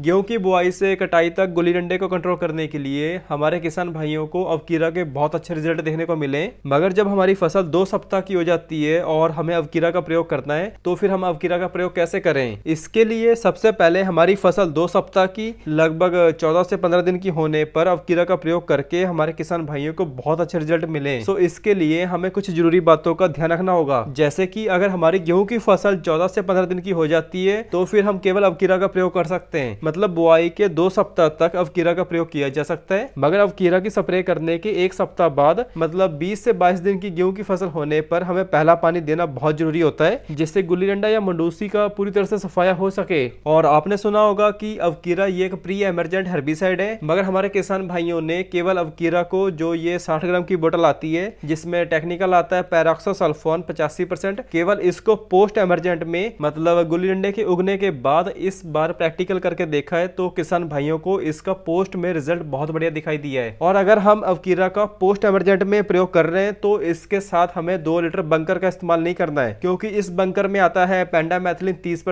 गेहूं की बुआई से कटाई तक गुली डंडे को कंट्रोल करने के लिए हमारे किसान भाइयों को अवकीरा के बहुत अच्छे रिजल्ट देखने को मिले मगर जब हमारी फसल दो सप्ताह की हो जाती है और हमें अवकीरा का प्रयोग करना है तो फिर हम अवकीरा का प्रयोग कैसे करें इसके लिए सबसे पहले हमारी फसल दो सप्ताह की लगभग चौदह से पंद्रह दिन की होने पर अवकीरा का प्रयोग करके हमारे किसान भाइयों को बहुत अच्छे रिजल्ट मिले तो इसके लिए हमें कुछ जरूरी बातों का ध्यान रखना होगा जैसे की अगर हमारी गेहूँ की फसल चौदह से पंद्रह दिन की हो जाती है तो फिर हम केवल अवकीरा का प्रयोग कर सकते हैं मतलब बुआई के दो सप्ताह तक अवकीरा का प्रयोग किया जा सकता है मगर अवकीरा की स्प्रे करने के एक सप्ताह बाद मतलब बीस से बाईस दिन की गेहूं की फसल होने पर हमें पहला पानी देना बहुत जरूरी होता है जिससे गुल्ली डंडा या मंडूसी का पूरी तरह से सफाया हो सके और आपने सुना होगा की अवकीरा ये एक प्री एमरजेंट हर्बिसाइड है मगर हमारे किसान भाइयों ने केवल अवकीरा को जो ये साठ ग्राम की बोटल आती है जिसमें टेक्निकल आता है पैराक्सो सल्फोन पचासी परसेंट केवल इसको पोस्ट एमरजेंट में मतलब गुल्ली डंडे के उगने के बाद इस बार प्रैक्टिकल करके देख देखा है तो किसान भाइयों को इसका पोस्ट में रिजल्ट बहुत बढ़िया दिखाई दिया है और अगर हम अवकीरा का पोस्ट एमरजेंट में प्रयोग कर रहे हैं तो इसके साथ हमें दो लीटर बंकर का इस्तेमाल नहीं करना है क्योंकि इस बंकर में आता है पेंडामैथिलिन तीस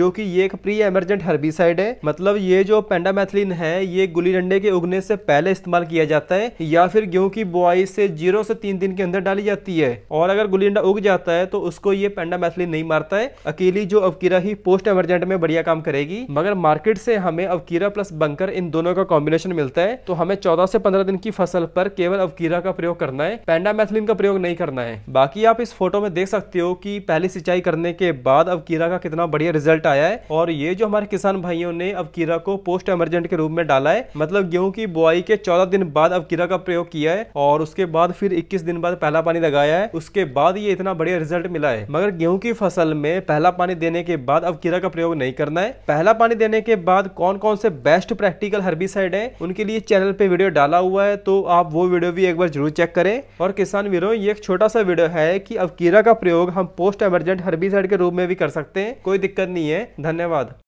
जो की ये एक प्री एमरजेंट हर्बिसाइड है मतलब ये जो पेंडामैथिलिन है ये गुली डंडे के उगने से पहले इस्तेमाल किया जाता है या फिर गेहूं की बुआई से जीरो से तीन दिन के अंदर डाली जाती है और अगर गुली डंडा उग जाता है तो उसको ये पेंडामैथिलिन नहीं मारता है अकेली जो अवकीरा ही पोस्ट एमरजेंट में बढ़िया काम करेगी मगर मार्केट से हमें अवकीरा प्लस बंकर इन दोनों का कॉम्बिनेशन मिलता है तो हमें चौदह से पंद्रह दिन की फसल पर केवल अवकीरा का प्रयोग करना है पैंडामैथिलिन का प्रयोग नहीं करना है बाकी आप इस फोटो में देख सकते हो कि पहली सिंचाई करने के बाद अवकीरा का कितना बढ़िया रिजल्ट आया है और ये जो हमारे किसान भाइयों ने अवकीरा को पोस्ट एमरजेंट के रूप में डाला है मतलब गेहूँ की बुआई के चौदह दिन बाद अवकीरा का प्रयोग किया है और उसके बाद फिर इक्कीस दिन बाद पहला पानी लगाया है उसके बाद ये इतना बढ़िया रिजल्ट मिला है मगर गेहूं की फसल में पहला पानी देने के बाद अवकीरा का प्रयोग नहीं करना है पहला पानी देने के बाद बाद कौन कौन से बेस्ट प्रैक्टिकल हर्बिसाइड है उनके लिए चैनल पे वीडियो डाला हुआ है तो आप वो वीडियो भी एक बार जरूर चेक करें और किसान वीरों ये एक छोटा सा वीडियो है कि अब कीरा का प्रयोग हम पोस्ट एमरजेंट हर्बिसाइड के रूप में भी कर सकते हैं कोई दिक्कत नहीं है धन्यवाद